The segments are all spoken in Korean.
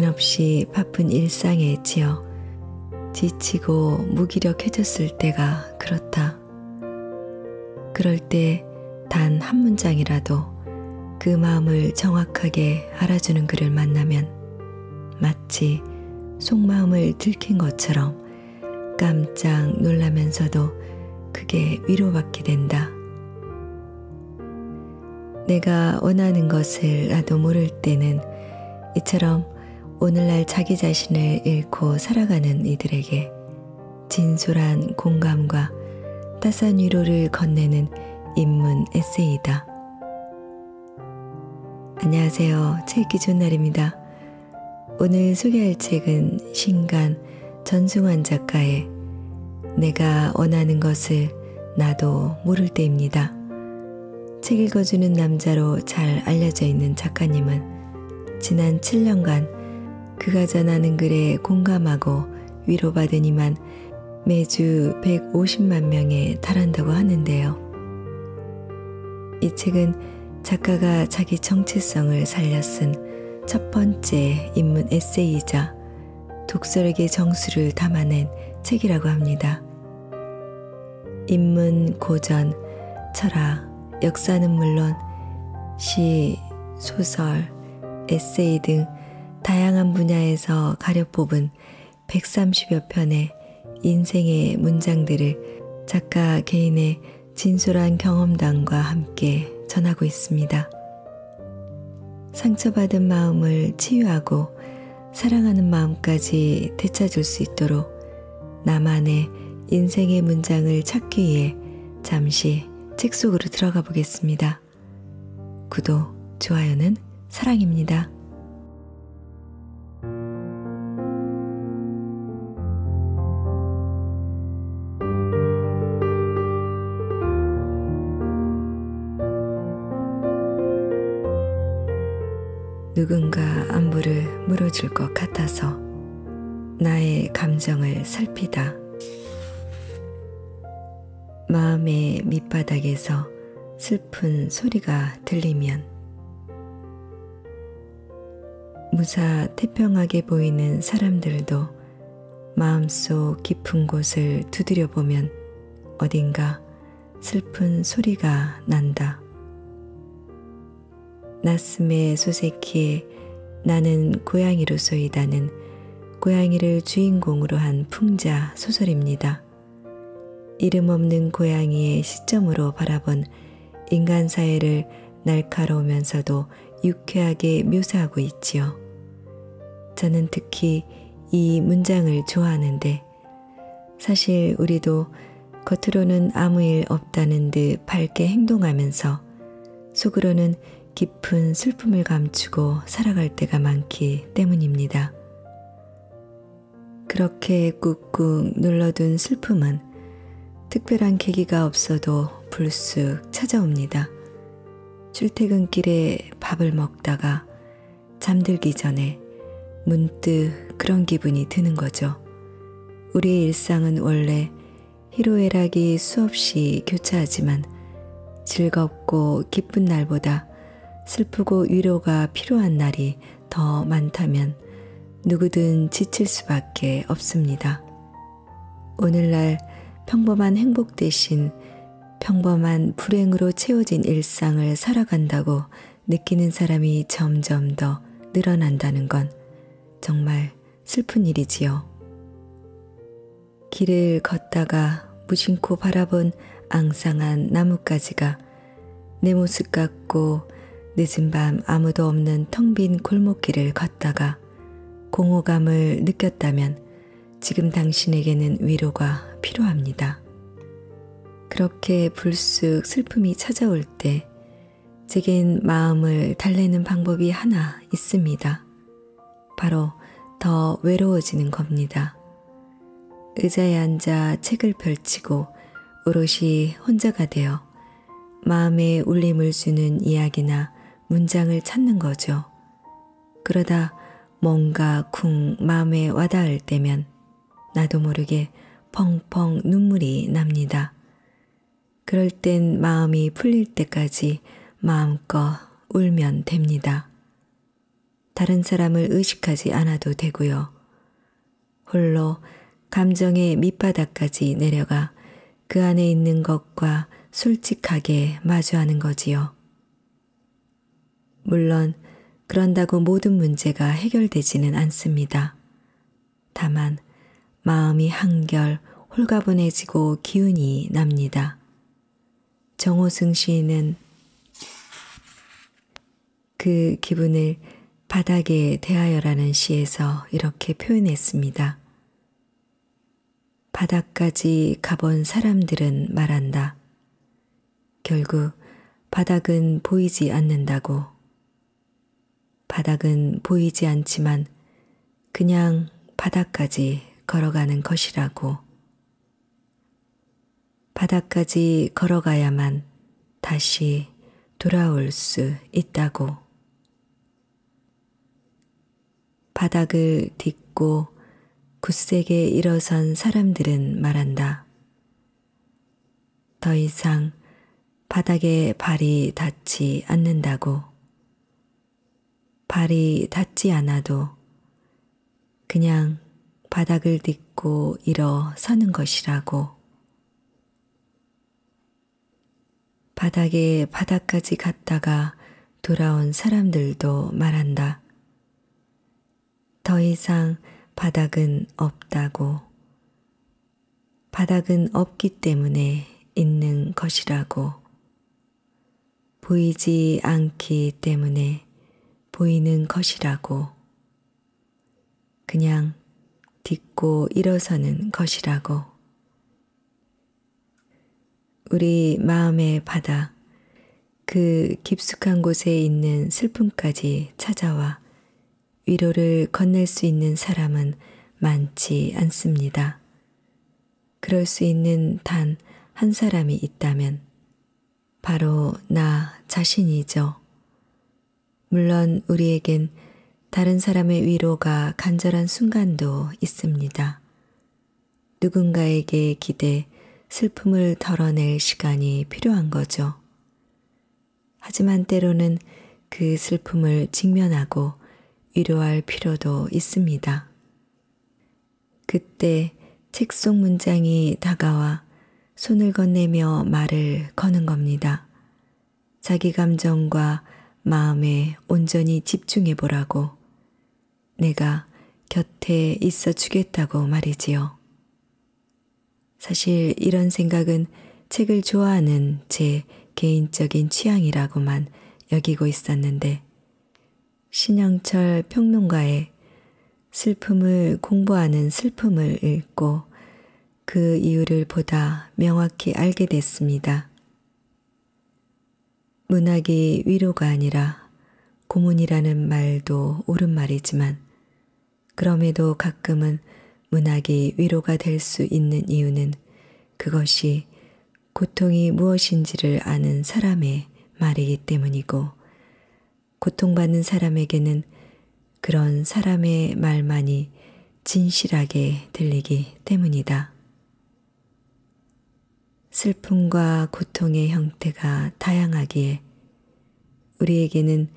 정신없이 바쁜 일상에 지어 지치고 무기력해졌을 때가 그렇다. 그럴 때 단 한 문장이라도 그 마음을 정확하게 알아주는 글을 만나면 마치 속마음을 들킨 것처럼 깜짝 놀라면서도 그게 위로받게 된다. 내가 원하는 것을 나도 모를 때는 이처럼 오늘날 자기 자신을 잃고 살아가는 이들에게 진솔한 공감과 따스한 위로를 건네는 인문 에세이다. 안녕하세요. 책 기준 날입니다. 오늘 소개할 책은 신간 전승환 작가의 내가 원하는 것을 나도 모를 때입니다. 책 읽어주는 남자로 잘 알려져 있는 작가님은 지난 7년간 그가 전하는 글에 공감하고 위로받으니만 매주 150만 명에 달한다고 하는데요. 이 책은 작가가 자기 정체성을 살려 쓴 첫 번째 인문 에세이자 독설에게 정수를 담아낸 책이라고 합니다. 인문, 고전, 철학, 역사는 물론 시, 소설, 에세이 등 다양한 분야에서 가려 뽑은 130여 편의 인생의 문장들을 작가 개인의 진솔한 경험담과 함께 전하고 있습니다. 상처받은 마음을 치유하고 사랑하는 마음까지 되찾을 수 있도록 나만의 인생의 문장을 찾기 위해 잠시 책 속으로 들어가 보겠습니다. 구독, 좋아요는 사랑입니다. 누군가 안부를 물어줄 것 같아서 나의 감정을 살피다. 마음의 밑바닥에서 슬픈 소리가 들리면 무사 태평하게 보이는 사람들도 마음속 깊은 곳을 두드려 보면 어딘가 슬픈 소리가 난다. 나스메 소세키의 나는 고양이로서이다는 고양이를 주인공으로 한 풍자 소설입니다. 이름 없는 고양이의 시점으로 바라본 인간 사회를 날카로우면서도 유쾌하게 묘사하고 있지요. 저는 특히 이 문장을 좋아하는데 사실 우리도 겉으로는 아무 일 없다는 듯 밝게 행동하면서 속으로는 깊은 슬픔을 감추고 살아갈 때가 많기 때문입니다. 그렇게 꾹꾹 눌러둔 슬픔은 특별한 계기가 없어도 불쑥 찾아옵니다. 출퇴근길에 밥을 먹다가 잠들기 전에 문득 그런 기분이 드는 거죠. 우리의 일상은 원래 희로애락이 수없이 교차하지만 즐겁고 기쁜 날보다 슬프고 위로가 필요한 날이 더 많다면 누구든 지칠 수밖에 없습니다. 오늘날 평범한 행복 대신 평범한 불행으로 채워진 일상을 살아간다고 느끼는 사람이 점점 더 늘어난다는 건 정말 슬픈 일이지요. 길을 걷다가 무심코 바라본 앙상한 나뭇가지가 내 모습 같고 늦은 밤 아무도 없는 텅 빈 골목길을 걷다가 공허감을 느꼈다면 지금 당신에게는 위로가 필요합니다. 그렇게 불쑥 슬픔이 찾아올 때 제겐 마음을 달래는 방법이 하나 있습니다. 바로 더 외로워지는 겁니다. 의자에 앉아 책을 펼치고 오롯이 혼자가 되어 마음에 울림을 주는 이야기나 문장을 찾는 거죠. 그러다 뭔가 쿵 마음에 와닿을 때면 나도 모르게 펑펑 눈물이 납니다. 그럴 땐 마음이 풀릴 때까지 마음껏 울면 됩니다. 다른 사람을 의식하지 않아도 되고요. 홀로 감정의 밑바닥까지 내려가 그 안에 있는 것과 솔직하게 마주하는 거지요. 물론 그런다고 모든 문제가 해결되지는 않습니다. 다만 마음이 한결 홀가분해지고 기운이 납니다. 정호승 시인은 그 기분을 바닥에 대하여라는 시에서 이렇게 표현했습니다. 바닥까지 가본 사람들은 말한다. 결국 바닥은 보이지 않는다고. 바닥은 보이지 않지만 그냥 바닥까지 걸어가는 것이라고. 바닥까지 걸어가야만 다시 돌아올 수 있다고. 바닥을 딛고 굳세게 일어선 사람들은 말한다. 더 이상 바닥에 발이 닿지 않는다고. 발이 닿지 않아도 그냥 바닥을 딛고 일어서는 것이라고. 바닥에 바닥까지 갔다가 돌아온 사람들도 말한다. 더 이상 바닥은 없다고. 바닥은 없기 때문에 있는 것이라고. 보이지 않기 때문에 보이는 것이라고, 그냥 딛고 일어서는 것이라고, 우리 마음의 바다, 그 깊숙한 곳에 있는 슬픔까지 찾아와 위로를 건넬 수 있는 사람은 많지 않습니다. 그럴 수 있는 단 한 사람이 있다면 바로 나 자신이죠. 물론 우리에겐 다른 사람의 위로가 간절한 순간도 있습니다. 누군가에게 기대 슬픔을 덜어낼 시간이 필요한 거죠. 하지만 때로는 그 슬픔을 직면하고 위로할 필요도 있습니다. 그때 책 속 문장이 다가와 손을 건네며 말을 거는 겁니다. 자기 감정과 마음에 온전히 집중해 보라고 내가 곁에 있어 주겠다고 말이지요. 사실 이런 생각은 책을 좋아하는 제 개인적인 취향이라고만 여기고 있었는데 신영철 평론가의 슬픔을 공부하는 슬픔을 읽고 그 이유를 보다 명확히 알게 됐습니다. 문학이 위로가 아니라 고문이라는 말도 옳은 말이지만 그럼에도 가끔은 문학이 위로가 될 수 있는 이유는 그것이 고통이 무엇인지를 아는 사람의 말이기 때문이고 고통받는 사람에게는 그런 사람의 말만이 진실하게 들리기 때문이다. 슬픔과 고통의 형태가 다양하기에 우리에게는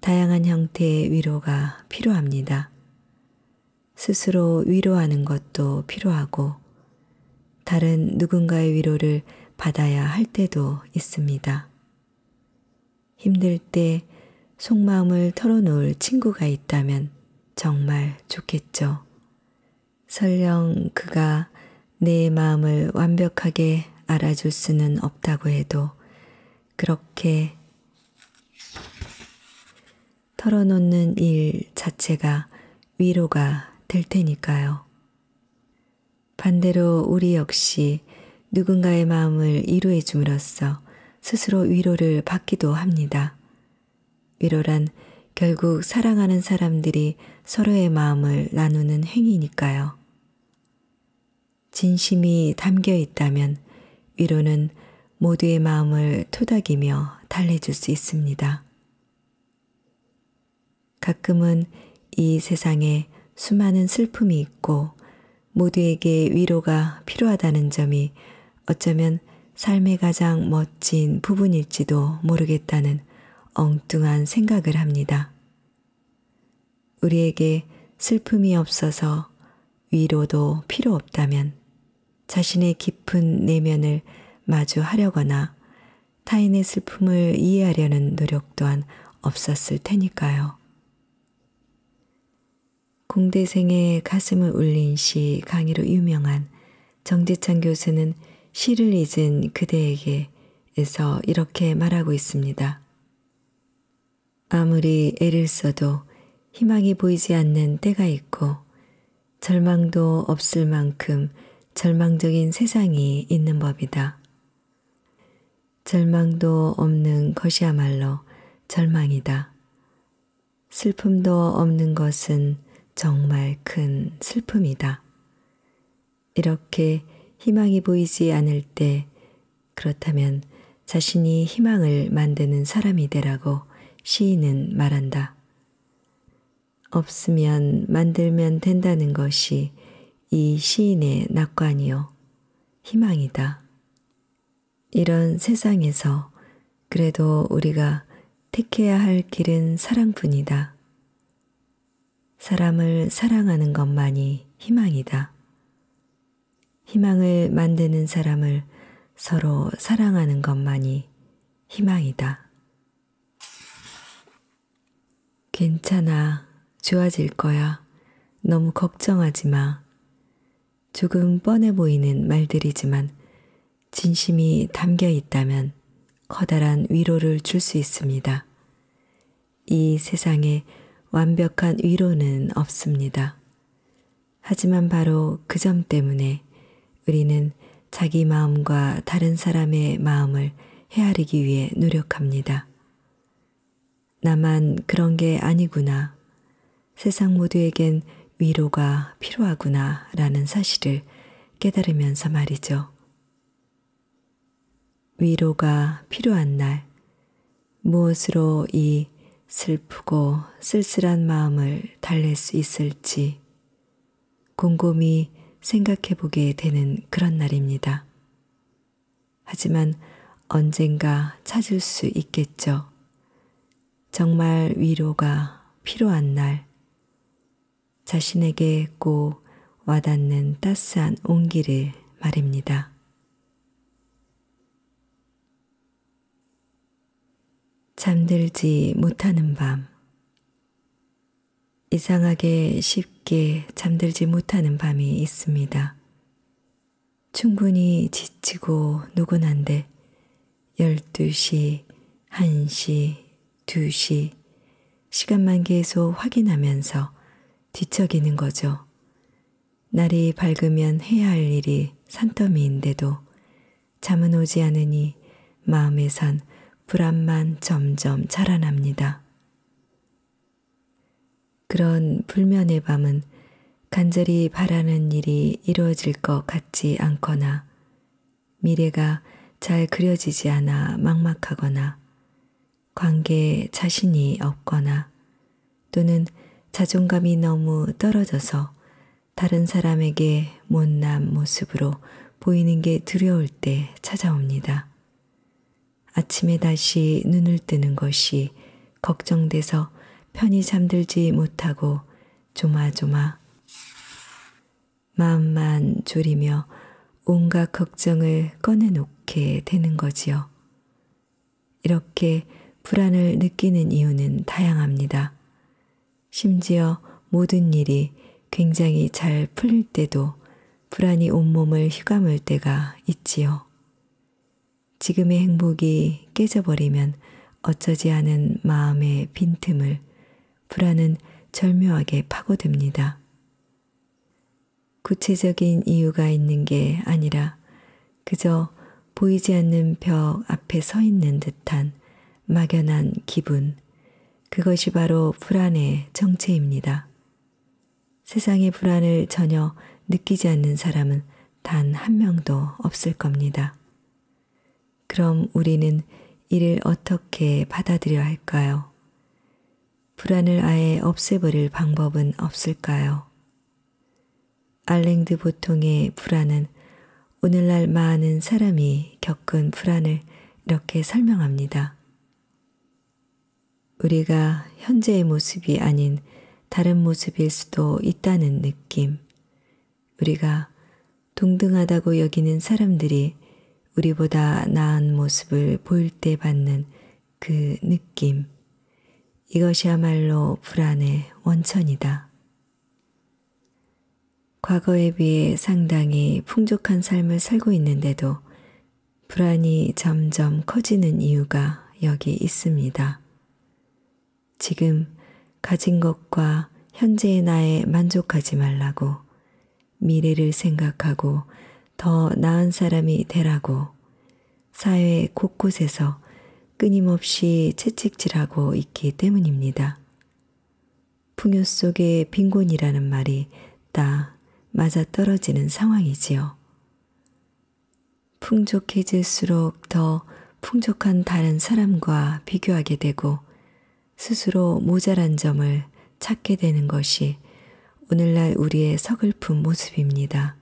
다양한 형태의 위로가 필요합니다. 스스로 위로하는 것도 필요하고 다른 누군가의 위로를 받아야 할 때도 있습니다. 힘들 때 속마음을 털어놓을 친구가 있다면 정말 좋겠죠. 설령 그가 내 마음을 완벽하게 알아줄 수는 없다고 해도 그렇게 털어놓는 일 자체가 위로가 될 테니까요. 반대로 우리 역시 누군가의 마음을 위로해 줌으로써 스스로 위로를 받기도 합니다. 위로란 결국 사랑하는 사람들이 서로의 마음을 나누는 행위니까요. 진심이 담겨 있다면 위로는 모두의 마음을 토닥이며 달래줄 수 있습니다. 가끔은 이 세상에 수많은 슬픔이 있고 모두에게 위로가 필요하다는 점이 어쩌면 삶의 가장 멋진 부분일지도 모르겠다는 엉뚱한 생각을 합니다. 우리에게 슬픔이 없어서 위로도 필요 없다면 자신의 깊은 내면을 마주하려거나 타인의 슬픔을 이해하려는 노력 또한 없었을 테니까요. 공대생의 가슴을 울린 시 강의로 유명한 정재찬 교수는 시를 잊은 그대에게에서 이렇게 말하고 있습니다. 아무리 애를 써도 희망이 보이지 않는 때가 있고 절망도 없을 만큼 절망적인 세상이 있는 법이다. 절망도 없는 것이야말로 절망이다. 슬픔도 없는 것은 정말 큰 슬픔이다. 이렇게 희망이 보이지 않을 때 그렇다면 자신이 희망을 만드는 사람이 되라고 시인은 말한다. 없으면 만들면 된다는 것이 이 시인의 낙관이요. 희망이다. 이런 세상에서 그래도 우리가 택해야 할 길은 사랑뿐이다. 사람을 사랑하는 것만이 희망이다. 희망을 만드는 사람을 서로 사랑하는 것만이 희망이다. 괜찮아. 좋아질 거야. 너무 걱정하지 마. 조금 뻔해 보이는 말들이지만 진심이 담겨 있다면 커다란 위로를 줄 수 있습니다. 이 세상에 완벽한 위로는 없습니다. 하지만 바로 그 점 때문에 우리는 자기 마음과 다른 사람의 마음을 헤아리기 위해 노력합니다. 나만 그런 게 아니구나. 세상 모두에겐 위로가 필요하구나 라는 사실을 깨달으면서 말이죠. 위로가 필요한 날, 무엇으로 이 슬프고 쓸쓸한 마음을 달랠 수 있을지 곰곰이 생각해 보게 되는 그런 날입니다. 하지만 언젠가 찾을 수 있겠죠. 정말 위로가 필요한 날, 자신에게 꼭 와닿는 따스한 온기를 말입니다. 잠들지 못하는 밤. 이상하게 쉽게 잠들지 못하는 밤이 있습니다. 충분히 지치고 노곤한데 12시, 1시, 2시 시간만 계속 확인하면서 뒤척이는 거죠. 날이 밝으면 해야 할 일이 산더미인데도 잠은 오지 않으니 마음에 산 불안만 점점 자라납니다. 그런 불면의 밤은 간절히 바라는 일이 이루어질 것 같지 않거나 미래가 잘 그려지지 않아 막막하거나 관계에 자신이 없거나 또는 자존감이 너무 떨어져서 다른 사람에게 못난 모습으로 보이는 게 두려울 때 찾아옵니다. 아침에 다시 눈을 뜨는 것이 걱정돼서 편히 잠들지 못하고 조마조마 마음만 졸이며 온갖 걱정을 꺼내놓게 되는 거지요. 이렇게 불안을 느끼는 이유는 다양합니다. 심지어 모든 일이 굉장히 잘 풀릴 때도 불안이 온몸을 휘감을 때가 있지요. 지금의 행복이 깨져버리면 어쩌지 않은 마음의 빈틈을 불안은 절묘하게 파고듭니다. 구체적인 이유가 있는 게 아니라 그저 보이지 않는 벽 앞에 서 있는 듯한 막연한 기분, 그것이 바로 불안의 정체입니다. 세상의 불안을 전혀 느끼지 않는 사람은 단 한 명도 없을 겁니다. 그럼 우리는 이를 어떻게 받아들여야 할까요? 불안을 아예 없애버릴 방법은 없을까요? 알랭드 보통의 불안은 오늘날 많은 사람이 겪은 불안을 이렇게 설명합니다. 우리가 현재의 모습이 아닌 다른 모습일 수도 있다는 느낌. 우리가 동등하다고 여기는 사람들이 우리보다 나은 모습을 보일 때 받는 그 느낌. 이것이야말로 불안의 원천이다. 과거에 비해 상당히 풍족한 삶을 살고 있는데도 불안이 점점 커지는 이유가 여기 있습니다. 지금 가진 것과 현재의 나에 만족하지 말라고 미래를 생각하고 더 나은 사람이 되라고 사회 곳곳에서 끊임없이 채찍질하고 있기 때문입니다. 풍요 속의 빈곤이라는 말이 딱 맞아떨어지는 상황이지요. 풍족해질수록 더 풍족한 다른 사람과 비교하게 되고 스스로 모자란 점을 찾게 되는 것이 오늘날 우리의 서글픈 모습입니다.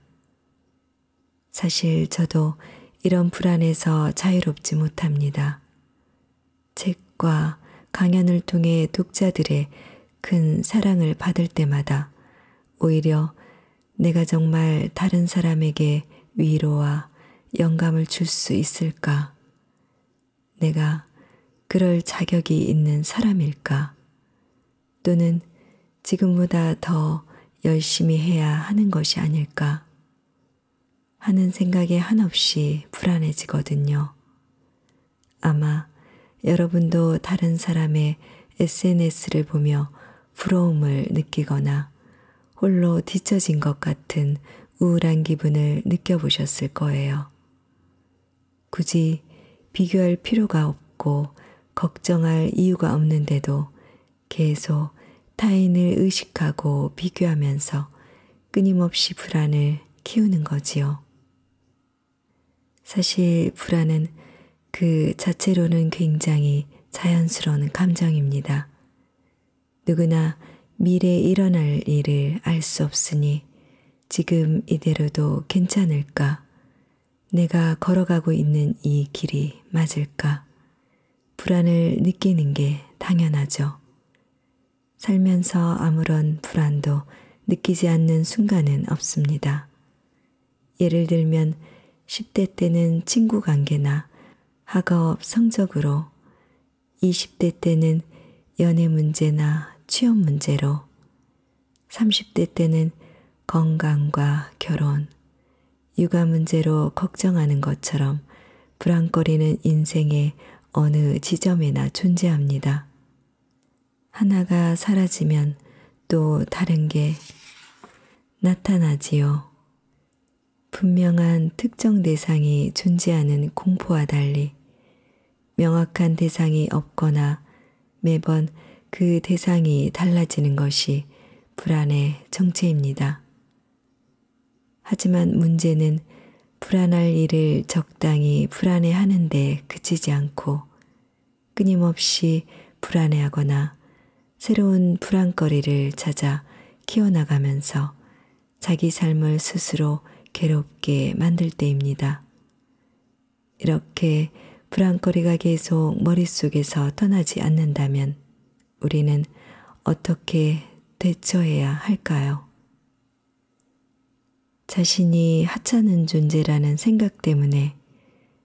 사실 저도 이런 불안에서 자유롭지 못합니다. 책과 강연을 통해 독자들의 큰 사랑을 받을 때마다 오히려 내가 정말 다른 사람에게 위로와 영감을 줄 수 있을까? 내가 그럴 자격이 있는 사람일까? 또는 지금보다 더 열심히 해야 하는 것이 아닐까? 하는 생각에 한없이 불안해지거든요. 아마 여러분도 다른 사람의 SNS를 보며 부러움을 느끼거나 홀로 뒤처진 것 같은 우울한 기분을 느껴보셨을 거예요. 굳이 비교할 필요가 없고 걱정할 이유가 없는데도 계속 타인을 의식하고 비교하면서 끊임없이 불안을 키우는 거지요. 사실 불안은 그 자체로는 굉장히 자연스러운 감정입니다. 누구나 미래에 일어날 일을 알 수 없으니 지금 이대로도 괜찮을까? 내가 걸어가고 있는 이 길이 맞을까? 불안을 느끼는 게 당연하죠. 살면서 아무런 불안도 느끼지 않는 순간은 없습니다. 예를 들면 10대 때는 친구 관계나 학업 성적으로, 20대 때는 연애 문제나 취업 문제로, 30대 때는 건강과 결혼, 육아 문제로 걱정하는 것처럼 불안거리는 인생의 어느 지점에나 존재합니다. 하나가 사라지면 또 다른 게 나타나지요. 분명한 특정 대상이 존재하는 공포와 달리 명확한 대상이 없거나 매번 그 대상이 달라지는 것이 불안의 정체입니다. 하지만 문제는 불안할 일을 적당히 불안해하는데 그치지 않고 끊임없이 불안해하거나 새로운 불안거리를 찾아 키워나가면서 자기 삶을 스스로 괴롭게 만들 때입니다. 이렇게 불안거리가 계속 머릿속에서 떠나지 않는다면 우리는 어떻게 대처해야 할까요? 자신이 하찮은 존재라는 생각 때문에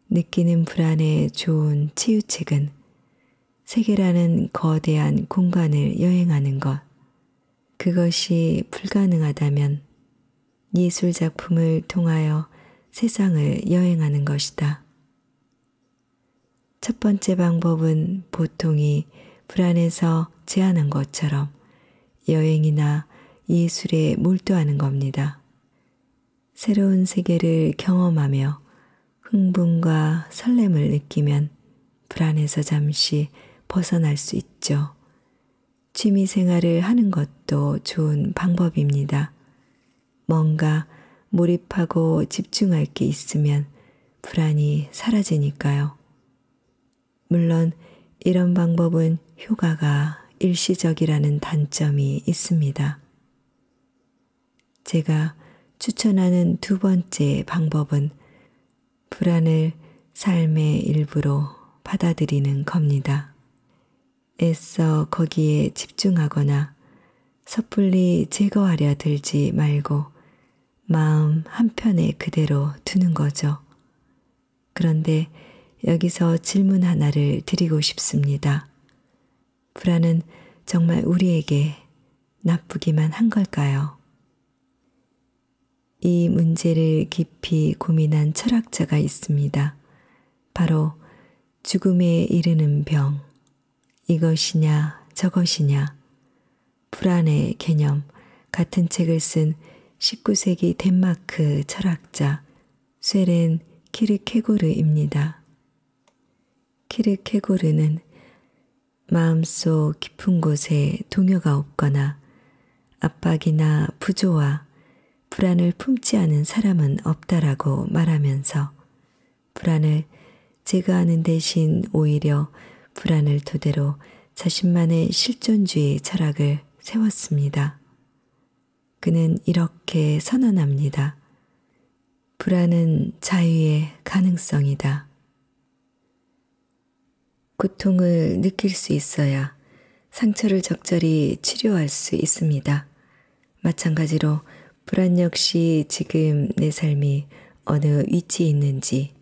느끼는 불안에 좋은 치유책은 세계라는 거대한 공간을 여행하는 것. 그것이 불가능하다면 예술 작품을 통하여 세상을 여행하는 것이다. 첫 번째 방법은 보통이 불안에서 제안한 것처럼 여행이나 예술에 몰두하는 겁니다. 새로운 세계를 경험하며 흥분과 설렘을 느끼면 불안해서 잠시 벗어날 수 있죠. 취미 생활을 하는 것도 좋은 방법입니다. 뭔가 몰입하고 집중할 게 있으면 불안이 사라지니까요. 물론 이런 방법은 효과가 일시적이라는 단점이 있습니다. 제가 추천하는 두 번째 방법은 불안을 삶의 일부로 받아들이는 겁니다. 애써 거기에 집중하거나 섣불리 제거하려 들지 말고 마음 한편에 그대로 두는 거죠. 그런데 여기서 질문 하나를 드리고 싶습니다. 불안은 정말 우리에게 나쁘기만 한 걸까요? 이 문제를 깊이 고민한 철학자가 있습니다. 바로 죽음에 이르는 병, 이것이냐 저것이냐, 불안의 개념 같은 책을 쓴 19세기 덴마크 철학자 쇠렌 키르케고르입니다. 키르케고르는 마음속 깊은 곳에 동요가 없거나 압박이나 부조와 불안을 품지 않은 사람은 없다라고 말하면서 불안을 제거하는 대신 오히려 불안을 토대로 자신만의 실존주의 철학을 세웠습니다. 그는 이렇게 선언합니다. 불안은 자유의 가능성이다. 고통을 느낄 수 있어야 상처를 적절히 치료할 수 있습니다. 마찬가지로 불안 역시 지금 내 삶이 어느 위치에 있는지,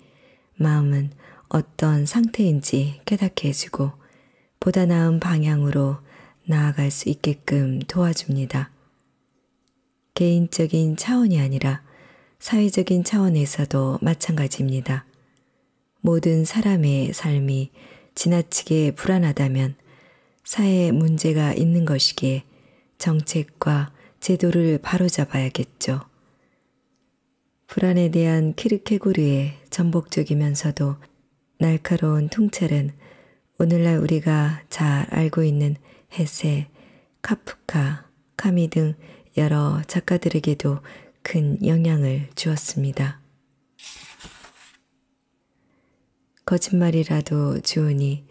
마음은 어떤 상태인지 깨닫게 해주고, 보다 나은 방향으로 나아갈 수 있게끔 도와줍니다. 개인적인 차원이 아니라 사회적인 차원에서도 마찬가지입니다. 모든 사람의 삶이 지나치게 불안하다면 사회에 문제가 있는 것이기에 정책과 제도를 바로잡아야겠죠. 불안에 대한 키르케고르의 전복적이면서도 날카로운 통찰은 오늘날 우리가 잘 알고 있는 헤세, 카프카, 카미 등 여러 작가들에게도 큰 영향을 주었습니다. 거짓말이라도 주으니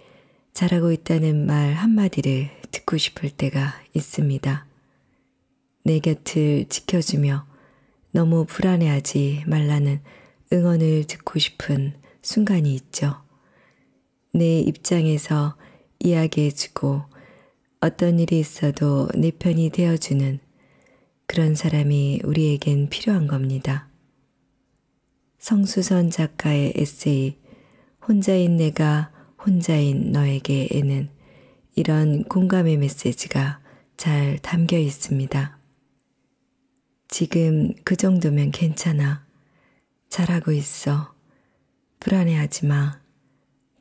잘하고 있다는 말 한마디를 듣고 싶을 때가 있습니다. 내 곁을 지켜주며 너무 불안해하지 말라는 응원을 듣고 싶은 순간이 있죠. 내 입장에서 이야기해주고 어떤 일이 있어도 내 편이 되어주는 그런 사람이 우리에겐 필요한 겁니다. 성수선 작가의 에세이 혼자인 내가 혼자인 너에게에는 이런 공감의 메시지가 잘 담겨 있습니다. 지금 그 정도면 괜찮아. 잘하고 있어. 불안해하지 마.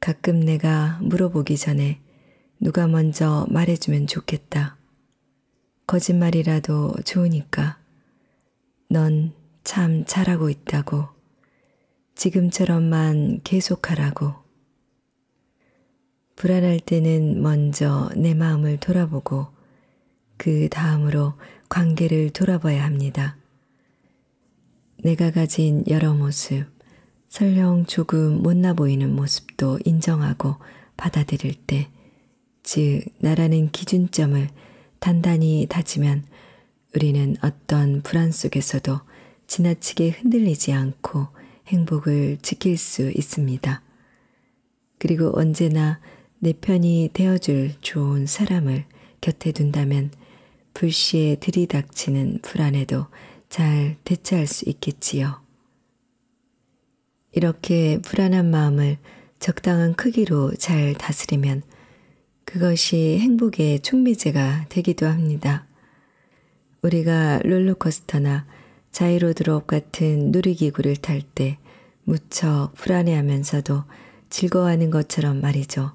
가끔 내가 물어보기 전에 누가 먼저 말해주면 좋겠다. 거짓말이라도 좋으니까. 넌 참 잘하고 있다고. 지금처럼만 계속하라고. 불안할 때는 먼저 내 마음을 돌아보고 그 다음으로 관계를 돌아봐야 합니다. 내가 가진 여러 모습, 설령 조금 못나 보이는 모습도 인정하고 받아들일 때, 즉, 나라는 기준점을 단단히 다지면 우리는 어떤 불안 속에서도 지나치게 흔들리지 않고 행복을 지킬 수 있습니다. 그리고 언제나 내 편이 되어줄 좋은 사람을 곁에 둔다면 불시에 들이닥치는 불안에도 잘 대처할 수 있겠지요. 이렇게 불안한 마음을 적당한 크기로 잘 다스리면 그것이 행복의 촉매제가 되기도 합니다. 우리가 롤러코스터나 자이로드롭 같은 놀이기구를 탈 때 무척 불안해하면서도 즐거워하는 것처럼 말이죠.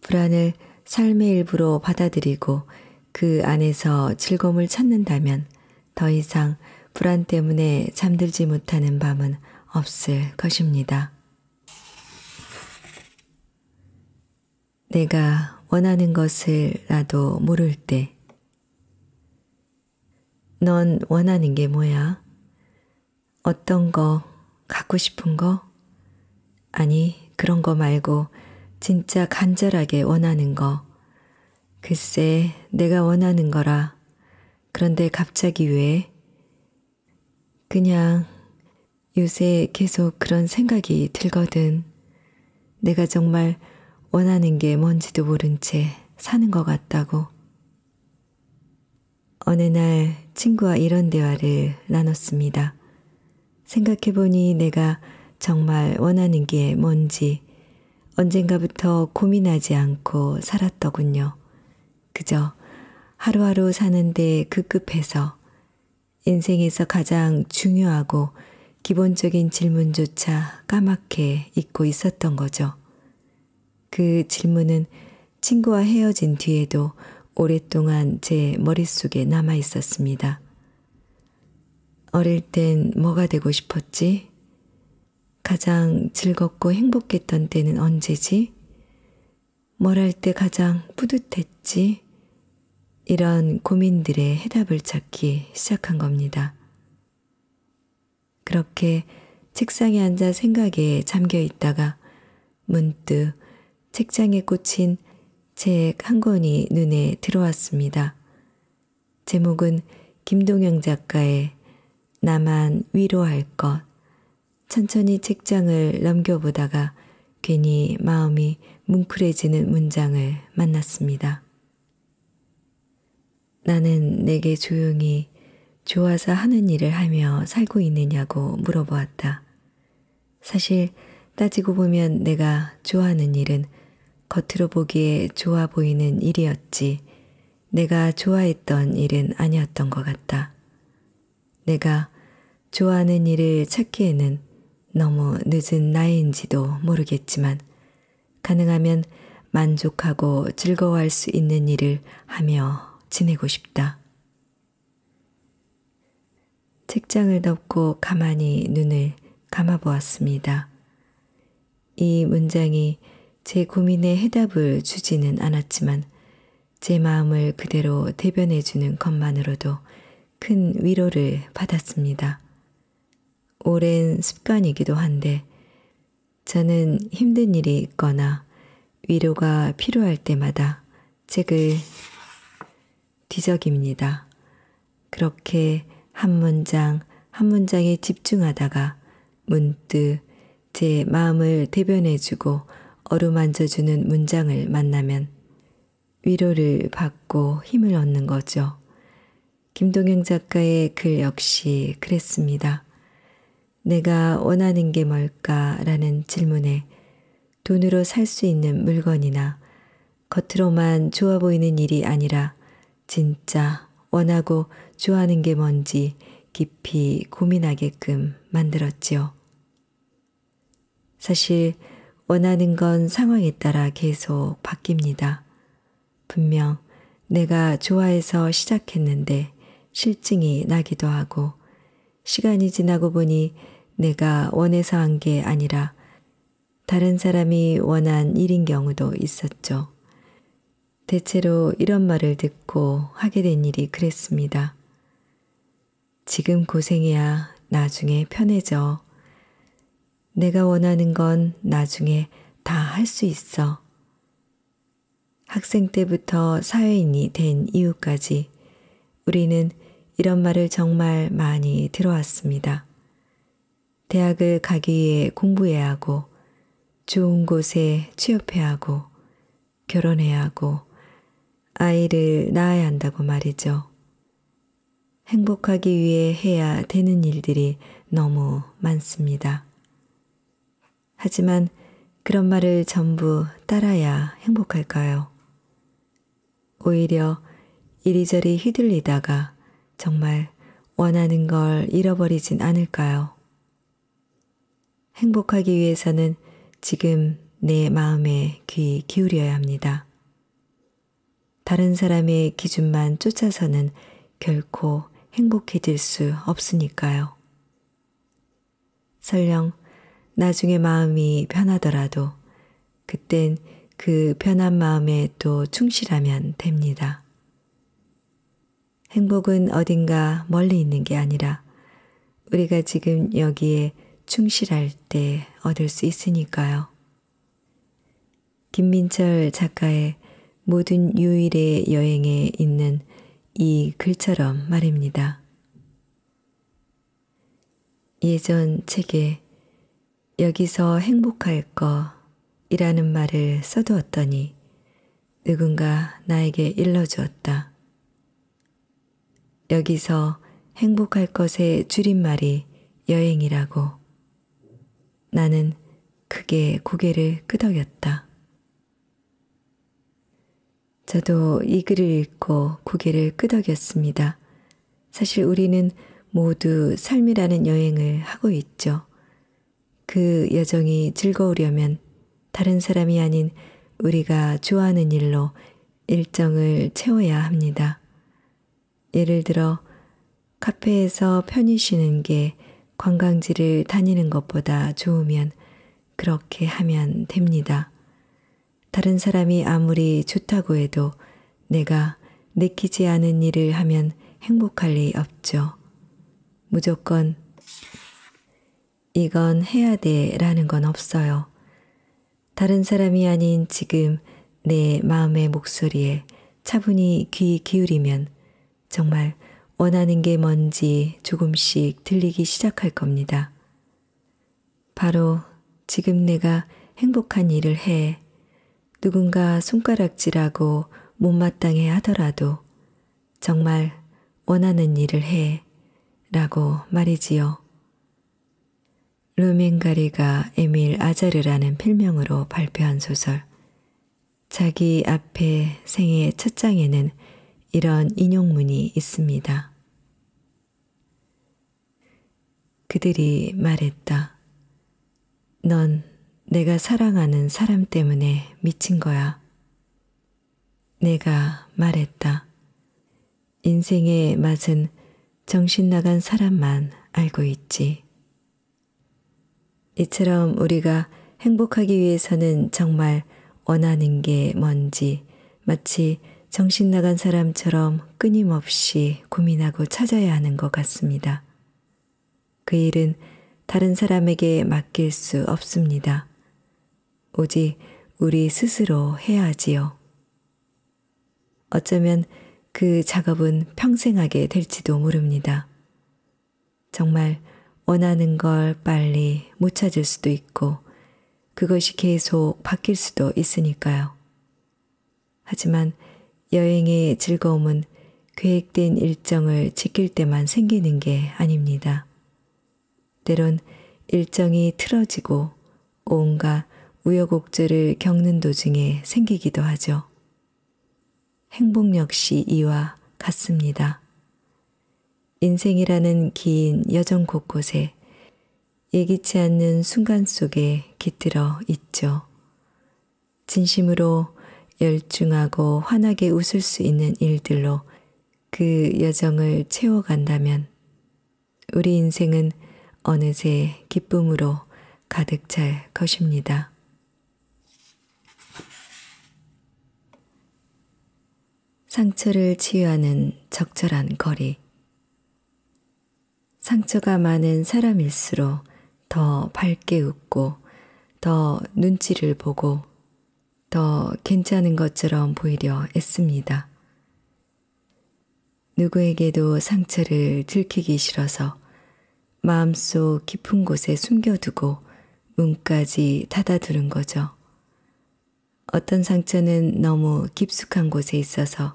불안을 삶의 일부로 받아들이고 그 안에서 즐거움을 찾는다면 더 이상 불안 때문에 잠들지 못하는 밤은 없을 것입니다. 내가 원하는 것을 나도 모를 때, 넌 원하는 게 뭐야? 어떤 거, 갖고 싶은 거? 아니, 그런 거 말고 진짜 간절하게 원하는 거, 글쎄, 내가 원하는 거라. 그런데 갑자기 왜? 그냥 요새 계속 그런 생각이 들거든. 내가 정말 원하는 게 뭔지도 모른 채 사는 것 같다고. 어느 날 친구와 이런 대화를 나눴습니다. 생각해보니 내가 정말 원하는 게 뭔지 언젠가부터 고민하지 않고 살았더군요. 그저 하루하루 사는데 급급해서 인생에서 가장 중요하고 기본적인 질문조차 까맣게 잊고 있었던 거죠. 그 질문은 친구와 헤어진 뒤에도 오랫동안 제 머릿속에 남아 있었습니다. 어릴 땐 뭐가 되고 싶었지? 가장 즐겁고 행복했던 때는 언제지? 뭘 할 때 가장 뿌듯했지? 이런 고민들의 해답을 찾기 시작한 겁니다. 그렇게 책상에 앉아 생각에 잠겨 있다가 문득 책장에 꽂힌 책 한 권이 눈에 들어왔습니다. 제목은 김동영 작가의 나만 위로할 것. 천천히 책장을 넘겨보다가 괜히 마음이 뭉클해지는 문장을 만났습니다. 나는 내게 조용히 좋아서 하는 일을 하며 살고 있느냐고 물어보았다. 사실 따지고 보면 내가 좋아하는 일은 겉으로 보기에 좋아 보이는 일이었지 내가 좋아했던 일은 아니었던 것 같다. 내가 좋아하는 일을 찾기에는 너무 늦은 나이인지도 모르겠지만 가능하면 만족하고 즐거워할 수 있는 일을 하며 지내고 싶다. 책장을 덮고 가만히 눈을 감아보았습니다. 이 문장이 제 고민에 해답을 주지는 않았지만 제 마음을 그대로 대변해주는 것만으로도 큰 위로를 받았습니다. 오랜 습관이기도 한데 저는 힘든 일이 있거나 위로가 필요할 때마다 책을 뒤적입니다. 그렇게 한 문장 한 문장에 집중하다가 문득 제 마음을 대변해주고 어루만져주는 문장을 만나면 위로를 받고 힘을 얻는 거죠. 김동영 작가의 글 역시 그랬습니다. 내가 원하는 게 뭘까라는 질문에 돈으로 살 수 있는 물건이나 겉으로만 좋아 보이는 일이 아니라 진짜 원하고 좋아하는 게 뭔지 깊이 고민하게끔 만들었지요. 사실 원하는 건 상황에 따라 계속 바뀝니다. 분명 내가 좋아해서 시작했는데 실증이 나기도 하고 시간이 지나고 보니 내가 원해서 한 게 아니라 다른 사람이 원한 일인 경우도 있었죠. 대체로 이런 말을 듣고 하게 된 일이 그랬습니다. 지금 고생해야 나중에 편해져. 내가 원하는 건 나중에 다 할 수 있어. 학생 때부터 사회인이 된 이후까지 우리는 이런 말을 정말 많이 들어왔습니다. 대학을 가기 위해 공부해야 하고, 좋은 곳에 취업해야 하고, 결혼해야 하고, 아이를 낳아야 한다고 말이죠. 행복하기 위해 해야 되는 일들이 너무 많습니다. 하지만 그런 말을 전부 따라야 행복할까요? 오히려 이리저리 휘둘리다가 정말 원하는 걸 잃어버리진 않을까요? 행복하기 위해서는 지금 내 마음에 귀 기울여야 합니다. 다른 사람의 기준만 쫓아서는 결코 행복해질 수 없으니까요. 설령 나중에 마음이 편하더라도 그땐 그 편한 마음에 또 충실하면 됩니다. 행복은 어딘가 멀리 있는 게 아니라 우리가 지금 여기에 충실할 때 얻을 수 있으니까요. 김민철 작가의 모든 유일의 여행에 있는 이 글처럼 말입니다. 예전 책에 여기서 행복할 거이라는 말을 써두었더니 누군가 나에게 일러주었다. 여기서 행복할 것의 줄임말이 여행이라고 나는 크게 고개를 끄덕였다. 저도 이 글을 읽고 고개를 끄덕였습니다. 사실 우리는 모두 삶이라는 여행을 하고 있죠. 그 여정이 즐거우려면 다른 사람이 아닌 우리가 좋아하는 일로 일정을 채워야 합니다. 예를 들어 카페에서 편히 쉬는 게 관광지를 다니는 것보다 좋으면 그렇게 하면 됩니다. 다른 사람이 아무리 좋다고 해도 내가 느끼지 않은 일을 하면 행복할 리 없죠. 무조건 이건 해야 돼 라는 건 없어요. 다른 사람이 아닌 지금 내 마음의 목소리에 차분히 귀 기울이면 정말 원하는 게 뭔지 조금씩 들리기 시작할 겁니다. 바로 지금 내가 행복한 일을 해 누군가 손가락질하고 못마땅해 하더라도 정말 원하는 일을 해 라고 말이지요. 루멘가리가 에밀 아자르라는 필명으로 발표한 소설 자기 앞에 생애 첫 장에는 이런 인용문이 있습니다. 그들이 말했다. 넌 내가 사랑하는 사람 때문에 미친 거야. 내가 말했다. 인생의 맛은 정신 나간 사람만 알고 있지. 이처럼 우리가 행복하기 위해서는 정말 원하는 게 뭔지 마치 정신 나간 사람처럼 끊임없이 고민하고 찾아야 하는 것 같습니다. 그 일은 다른 사람에게 맡길 수 없습니다. 오직 우리 스스로 해야 하지요. 어쩌면 그 작업은 평생하게 될지도 모릅니다. 정말 원하는 걸 빨리 못 찾을 수도 있고 그것이 계속 바뀔 수도 있으니까요. 하지만 여행의 즐거움은 계획된 일정을 지킬 때만 생기는 게 아닙니다. 때론 일정이 틀어지고 온갖 우여곡절을 겪는 도중에 생기기도 하죠. 행복 역시 이와 같습니다. 인생이라는 긴 여정 곳곳에 예기치 않는 순간 속에 깃들어 있죠. 진심으로 열중하고 환하게 웃을 수 있는 일들로 그 여정을 채워간다면 우리 인생은 어느새 기쁨으로 가득 찰 것입니다. 상처를 치유하는 적절한 거리. 상처가 많은 사람일수록 더 밝게 웃고, 더 눈치를 보고, 더 괜찮은 것처럼 보이려 했습니다 누구에게도 상처를 들키기 싫어서 마음속 깊은 곳에 숨겨두고 문까지 닫아두는 거죠. 어떤 상처는 너무 깊숙한 곳에 있어서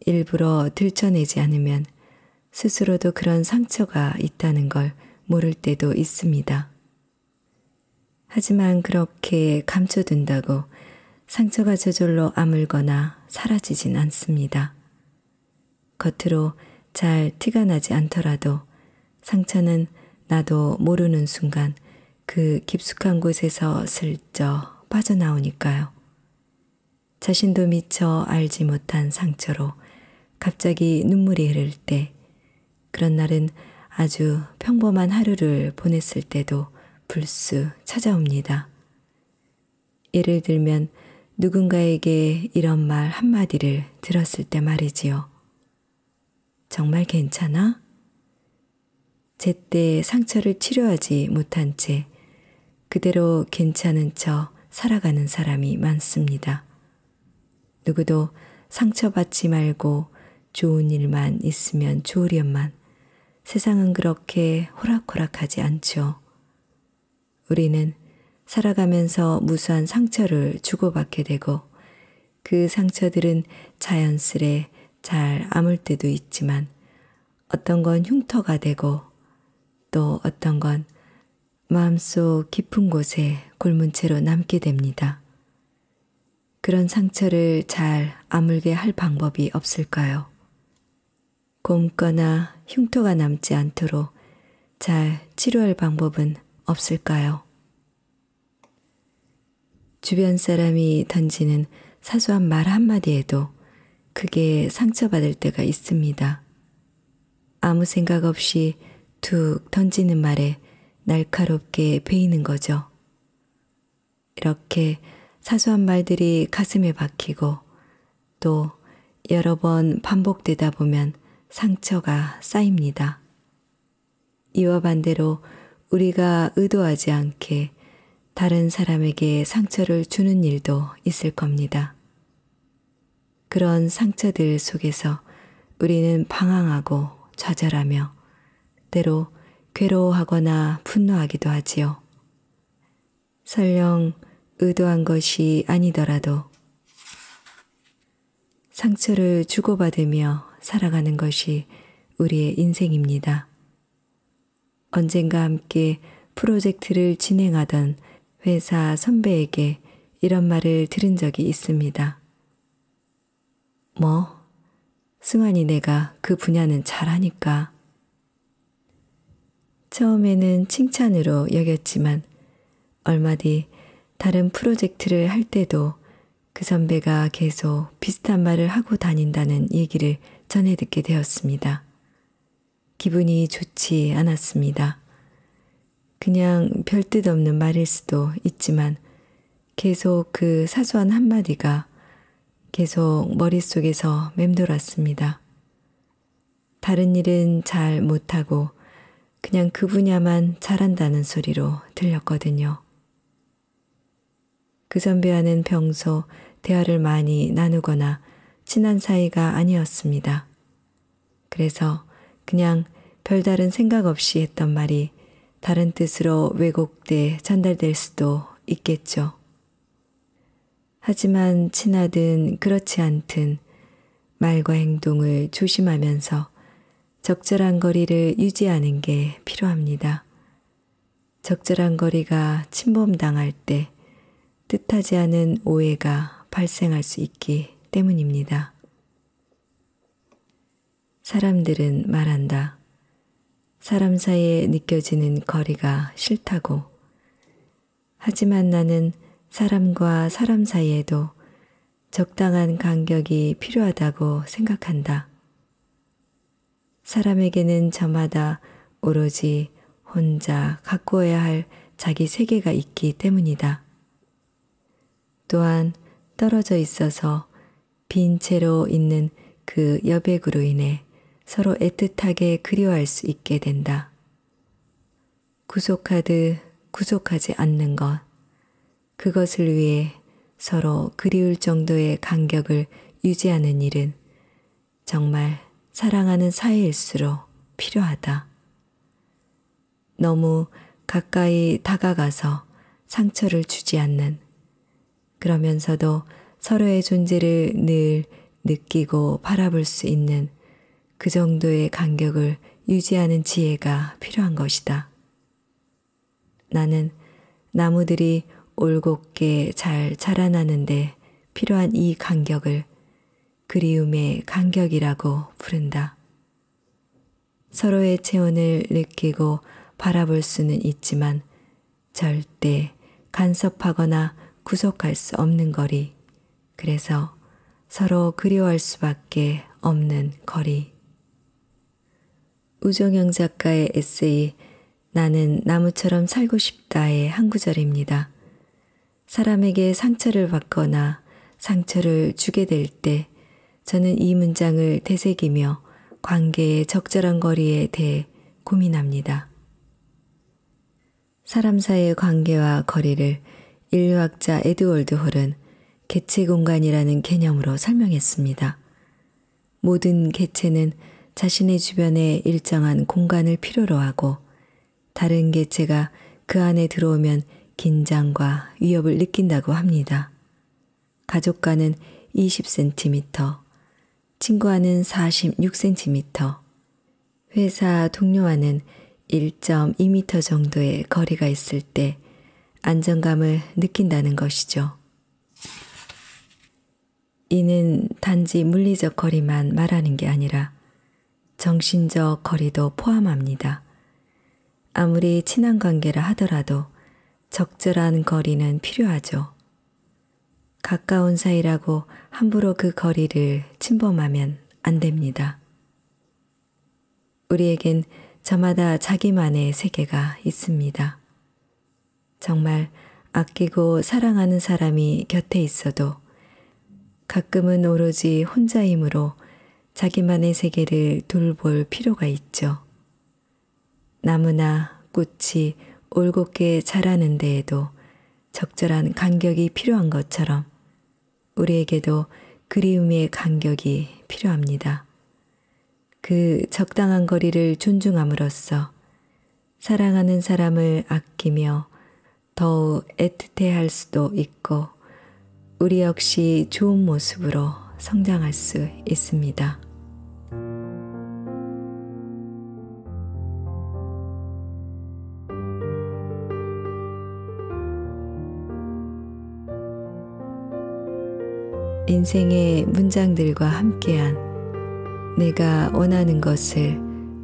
일부러 들춰내지 않으면 스스로도 그런 상처가 있다는 걸 모를 때도 있습니다. 하지만 그렇게 감춰둔다고 상처가 저절로 아물거나 사라지진 않습니다. 겉으로 잘 티가 나지 않더라도 상처는 나도 모르는 순간 그 깊숙한 곳에서 슬쩍 빠져나오니까요. 자신도 미처 알지 못한 상처로 갑자기 눈물이 흐를 때, 그런 날은 아주 평범한 하루를 보냈을 때도 불쑥 찾아옵니다. 예를 들면 누군가에게 이런 말 한마디를 들었을 때 말이지요. 정말 괜찮아? 제때 상처를 치료하지 못한 채 그대로 괜찮은 척 살아가는 사람이 많습니다. 누구도 상처받지 말고 좋은 일만 있으면 좋으련만 세상은 그렇게 호락호락하지 않죠. 우리는 살아가면서 무수한 상처를 주고받게 되고 그 상처들은 자연스레 잘 아물 때도 있지만 어떤 건 흉터가 되고 또 어떤 건 마음속 깊은 곳에 곪은 채로 남게 됩니다. 그런 상처를 잘 아물게 할 방법이 없을까요? 곰거나 흉터가 남지 않도록 잘 치료할 방법은 없을까요? 주변 사람이 던지는 사소한 말 한마디에도 크게 상처받을 때가 있습니다. 아무 생각 없이 툭 던지는 말에 날카롭게 베이는 거죠. 이렇게 사소한 말들이 가슴에 박히고 또 여러 번 반복되다 보면 상처가 쌓입니다. 이와 반대로 우리가 의도하지 않게 다른 사람에게 상처를 주는 일도 있을 겁니다. 그런 상처들 속에서 우리는 방황하고 좌절하며 때로 괴로워하거나 분노하기도 하지요. 설령 의도한 것이 아니더라도 상처를 주고받으며 살아가는 것이 우리의 인생입니다. 언젠가 함께 프로젝트를 진행하던 회사 선배에게 이런 말을 들은 적이 있습니다. 뭐? 승환이 내가 그 분야는 잘하니까. 처음에는 칭찬으로 여겼지만 얼마 뒤 다른 프로젝트를 할 때도 그 선배가 계속 비슷한 말을 하고 다닌다는 얘기를 전해 듣게 되었습니다. 기분이 좋지 않았습니다. 그냥 별 뜻 없는 말일 수도 있지만 계속 그 사소한 한마디가 계속 머릿속에서 맴돌았습니다. 다른 일은 잘 못하고 그냥 그 분야만 잘한다는 소리로 들렸거든요. 그 선배와는 평소 대화를 많이 나누거나 친한 사이가 아니었습니다. 그래서 그냥 별다른 생각 없이 했던 말이 다른 뜻으로 왜곡돼 전달될 수도 있겠죠. 하지만 친하든 그렇지 않든 말과 행동을 조심하면서 적절한 거리를 유지하는 게 필요합니다. 적절한 거리가 침범당할 때 뜻하지 않은 오해가 발생할 수 있기 때문입니다. 사람들은 말한다. 사람 사이에 느껴지는 거리가 싫다고. 하지만 나는 사람과 사람 사이에도 적당한 간격이 필요하다고 생각한다. 사람에게는 저마다 오로지 혼자 가꾸야할 자기 세계가 있기 때문이다. 또한 떨어져 있어서 빈 채로 있는 그 여백으로 인해 서로 애틋하게 그리워할 수 있게 된다. 구속하듯 구속하지 않는 것. 그것을 위해 서로 그리울 정도의 간격을 유지하는 일은 정말 사랑하는 사이일수록 필요하다. 너무 가까이 다가가서 상처를 주지 않는 그러면서도 서로의 존재를 늘 느끼고 바라볼 수 있는 그 정도의 간격을 유지하는 지혜가 필요한 것이다. 나는 나무들이 올곧게 잘 자라나는데 필요한 이 간격을 그리움의 간격이라고 부른다. 서로의 체온을 느끼고 바라볼 수는 있지만 절대 간섭하거나 구속할 수 없는 거리. 그래서 서로 그리워할 수밖에 없는 거리. 우정영 작가의 에세이 나는 나무처럼 살고 싶다의 한 구절입니다. 사람에게 상처를 받거나 상처를 주게 될 때 저는 이 문장을 되새기며 관계의 적절한 거리에 대해 고민합니다. 사람 사이의 관계와 거리를 인류학자 에드월드 홀은 개체 공간이라는 개념으로 설명했습니다. 모든 개체는 자신의 주변에 일정한 공간을 필요로 하고 다른 개체가 그 안에 들어오면 긴장과 위협을 느낀다고 합니다. 가족과는 20cm, 친구와는 46cm, 회사 동료와는 1.2m 정도의 거리가 있을 때 안정감을 느낀다는 것이죠. 이는 단지 물리적 거리만 말하는 게 아니라 정신적 거리도 포함합니다. 아무리 친한 관계라 하더라도 적절한 거리는 필요하죠. 가까운 사이라고 함부로 그 거리를 침범하면 안 됩니다. 우리에겐 저마다 자기만의 세계가 있습니다. 정말 아끼고 사랑하는 사람이 곁에 있어도 가끔은 오로지 혼자 이므로 자기만의 세계를 돌볼 필요가 있죠. 나무나 꽃이 올곧게 자라는 데에도 적절한 간격이 필요한 것처럼 우리에게도 그리움의 간격이 필요합니다. 그 적당한 거리를 존중함으로써 사랑하는 사람을 아끼며 더욱 애틋해할 수도 있고 우리 역시 좋은 모습으로 성장할 수 있습니다. 인생의 문장들과 함께한 내가 원하는 것을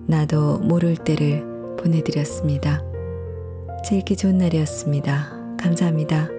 나도 모를 때를 보내드렸습니다. 즐기 좋은 날이었습니다. 감사합니다.